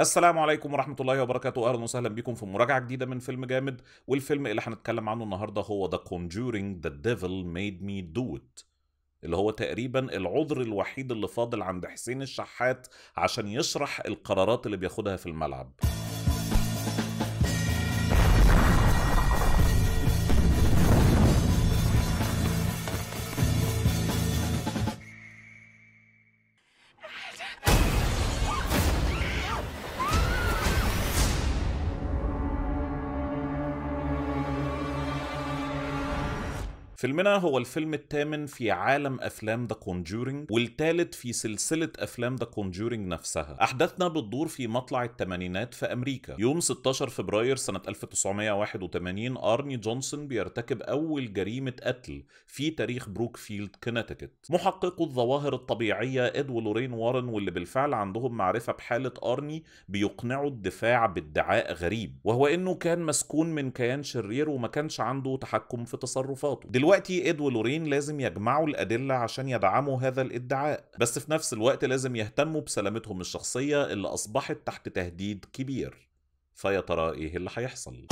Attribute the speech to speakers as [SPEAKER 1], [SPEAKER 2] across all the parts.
[SPEAKER 1] السلام عليكم ورحمة الله وبركاته أهلا وسهلا بكم في مراجعة جديدة من فيلم جامد والفيلم اللي هنتكلم عنه النهاردة هو The Conjuring The Devil Made Me Do It اللي هو تقريبا العذر الوحيد اللي فاضل عند حسين الشحات عشان يشرح القرارات اللي بياخدها في الملعب فيلمنا هو الفيلم الثامن في عالم افلام ذا كونجورينج والثالث في سلسله افلام ذا كونجورينج نفسها احداثنا بتدور في مطلع الثمانينات في امريكا يوم 16 فبراير سنه 1981 ارني جونسون بيرتكب اول جريمه قتل في تاريخ بروكفيلد كونتيكت محققو الظواهر الطبيعيه اد ولورين وارن واللي بالفعل عندهم معرفه بحاله ارني بيقنعوا الدفاع بادعاء غريب وهو انه كان مسكون من كيان شرير وما كانش عنده تحكم في تصرفاته دلوقتي دلوقتي اد ولورين لازم يجمعوا الادله عشان يدعموا هذا الادعاء بس في نفس الوقت لازم يهتموا بسلامتهم الشخصيه اللي اصبحت تحت تهديد كبير فيا ترى ايه اللي هيحصل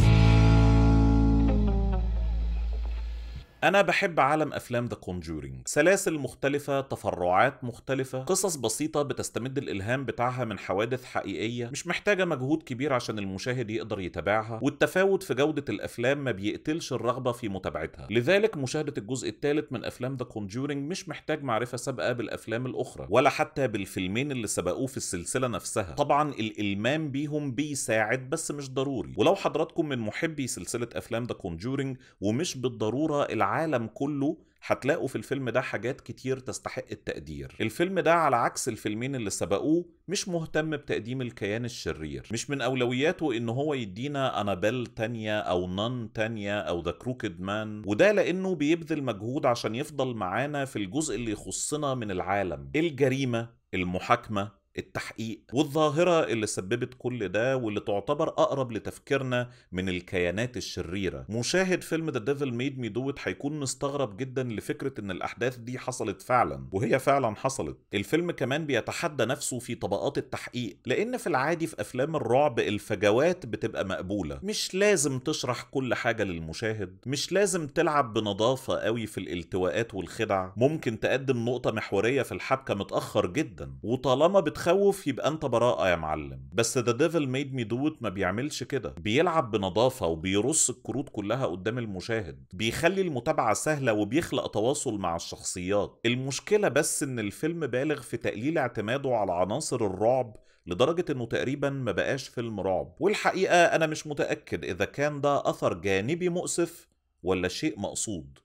[SPEAKER 1] أنا بحب عالم أفلام ذا كونجورينج، سلاسل مختلفة، تفرعات مختلفة، قصص بسيطة بتستمد الإلهام بتاعها من حوادث حقيقية، مش محتاجة مجهود كبير عشان المشاهد يقدر يتابعها، والتفاوت في جودة الأفلام ما بيقتلش الرغبة في متابعتها، لذلك مشاهدة الجزء الثالث من أفلام ذا كونجورينج مش محتاج معرفة سابقة بالأفلام الأخرى، ولا حتى بالفيلمين اللي سبقوه في السلسلة نفسها، طبعا الإلمام بيهم بيساعد بس مش ضروري، ولو حضراتكم من محبي سلسلة أفلام ذا كونجورينج ومش بالضرورة العالم كله هتلاقوا في الفيلم ده حاجات كتير تستحق التقدير الفيلم ده على عكس الفيلمين اللي سبقوه مش مهتم بتقديم الكيان الشرير مش من أولوياته إن هو يدينا أنابيل تانية أو نان تانية أو ذا كروكد مان وده لأنه بيبذل مجهود عشان يفضل معانا في الجزء اللي يخصنا من العالم الجريمة المحاكمة التحقيق والظاهرة اللي سببت كل ده واللي تعتبر أقرب لتفكيرنا من الكيانات الشريرة مشاهد فيلم ذا ديفل ميد مي دوت هيكون مستغرب جدا لفكرة إن الأحداث دي حصلت فعلا وهي فعلا حصلت الفيلم كمان بيتحدى نفسه في طبقات التحقيق لأن في العادي في أفلام الرعب الفجوات بتبقى مقبولة مش لازم تشرح كل حاجة للمشاهد مش لازم تلعب بنظافة قوي في الالتواءات والخدع ممكن تقدم نقطة محورية في الحبكة متأخر جدا وطالما بتخ تخوف يبقى انت براءه يا معلم بس ذا ديفل ميد مي دو ما بيعملش كده بيلعب بنظافه وبيرص الكروت كلها قدام المشاهد بيخلي المتابعه سهله وبيخلق تواصل مع الشخصيات المشكله بس ان الفيلم بالغ في تقليل اعتماده على عناصر الرعب لدرجة انه تقريبا ما بقاش فيلم رعب والحقيقة انا مش متأكد اذا كان ده اثر جانبي مؤسف ولا شيء مقصود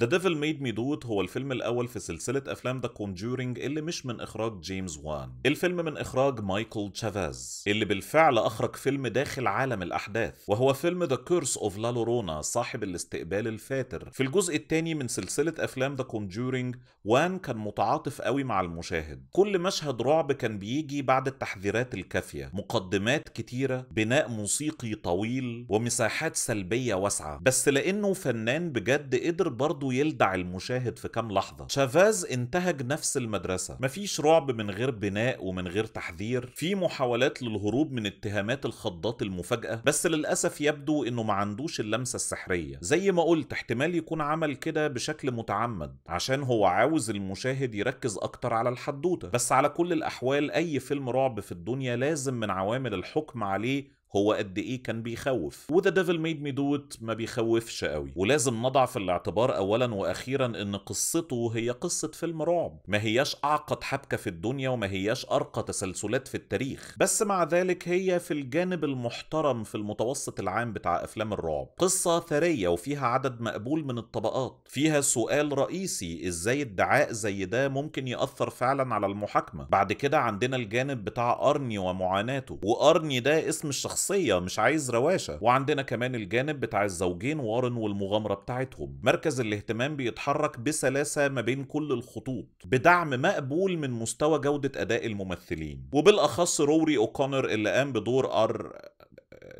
[SPEAKER 1] ذا ديفل ميد مي دوت هو الفيلم الأول في سلسلة أفلام ذا كونجورينج اللي مش من إخراج جيمس وان. الفيلم من إخراج مايكل تشافاز اللي بالفعل أخرج فيلم داخل عالم الأحداث وهو فيلم ذا Curse أوف لا لورونا صاحب الاستقبال الفاتر. في الجزء الثاني من سلسلة أفلام ذا كونجورينج وان كان متعاطف قوي مع المشاهد. كل مشهد رعب كان بيجي بعد التحذيرات الكافية، مقدمات كتيرة، بناء موسيقي طويل ومساحات سلبية واسعة، بس لأنه فنان بجد قدر برضه يلدع المشاهد في كام لحظة شافاز انتهج نفس المدرسة مفيش رعب من غير بناء ومن غير تحذير في محاولات للهروب من اتهامات الخضات المفاجأة بس للأسف يبدو انه ما عندوش اللمسة السحرية زي ما قلت احتمال يكون عمل كده بشكل متعمد عشان هو عاوز المشاهد يركز اكتر على الحدوتة بس على كل الاحوال اي فيلم رعب في الدنيا لازم من عوامل الحكم عليه هو قد ايه كان بيخوف وذا ديفل ميد مي دو ات ما بيخوفش قوي ولازم نضع في الاعتبار اولا واخيرا ان قصته هي قصه فيلم رعب ما هياش اعقد حبكه في الدنيا وما هياش ارقى تسلسلات في التاريخ بس مع ذلك هي في الجانب المحترم في المتوسط العام بتاع افلام الرعب قصه ثريه وفيها عدد مقبول من الطبقات فيها سؤال رئيسي ازاي ادعاء زي ده ممكن ياثر فعلا على المحاكمه بعد كده عندنا الجانب بتاع ارني ومعاناته وارني ده اسم الشخصيه شخصيه مش عايز رواشه وعندنا كمان الجانب بتاع الزوجين وارن والمغامره بتاعتهم مركز الاهتمام بيتحرك بسلاسه ما بين كل الخطوط بدعم مقبول من مستوى جوده اداء الممثلين وبالاخص روري اوكونر اللي قام بدور ار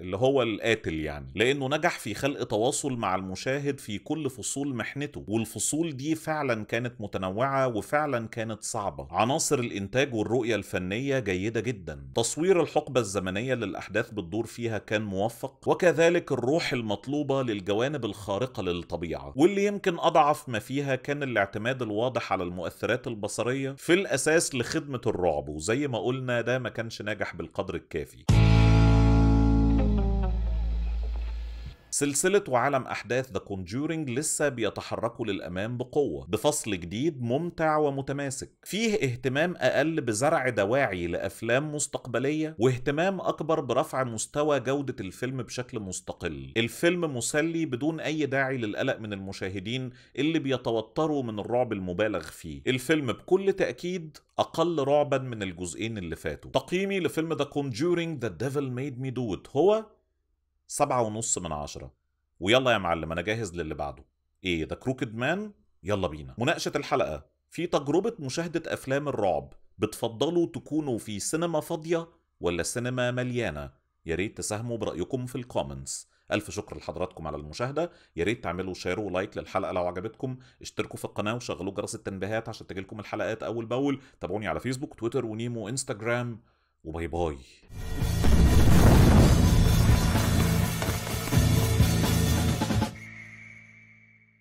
[SPEAKER 1] اللي هو القاتل يعني لانه نجح في خلق تواصل مع المشاهد في كل فصول محنته والفصول دي فعلا كانت متنوعه وفعلا كانت صعبه عناصر الانتاج والرؤيه الفنيه جيده جدا تصوير الحقبه الزمنيه اللي الاحداث بتدور فيها كان موفق وكذلك الروح المطلوبه للجوانب الخارقه للطبيعه واللي يمكن اضعف ما فيها كان الاعتماد الواضح على المؤثرات البصريه في الاساس لخدمه الرعب وزي ما قلنا ده ما كانش ناجح بالقدر الكافي سلسلة وعالم أحداث ذا Conjuring لسه بيتحركوا للأمام بقوة بفصل جديد ممتع ومتماسك فيه اهتمام أقل بزرع دواعي لأفلام مستقبلية واهتمام أكبر برفع مستوى جودة الفيلم بشكل مستقل الفيلم مسلي بدون أي داعي للقلق من المشاهدين اللي بيتوتروا من الرعب المبالغ فيه الفيلم بكل تأكيد أقل رعبا من الجزئين اللي فاتوا تقييمي لفيلم ذا The ذا ديفل ميد مي دو هو سبعة ونص من عشرة ويلا يا معلم أنا جاهز للي بعده إيه ده كروكد مان؟ يلا بينا مناقشة الحلقة في تجربة مشاهدة أفلام الرعب بتفضلوا تكونوا في سينما فاضية ولا سينما مليانة؟ يا ريت تساهموا برأيكم في الكومنتس ألف شكر لحضراتكم على المشاهدة يا ريت تعملوا شير ولايك للحلقة لو عجبتكم اشتركوا في القناة وشغلوا جرس التنبيهات عشان تجيلكم الحلقات أول بأول تابعوني على فيسبوك تويتر ونيمو انستجرام وباي باي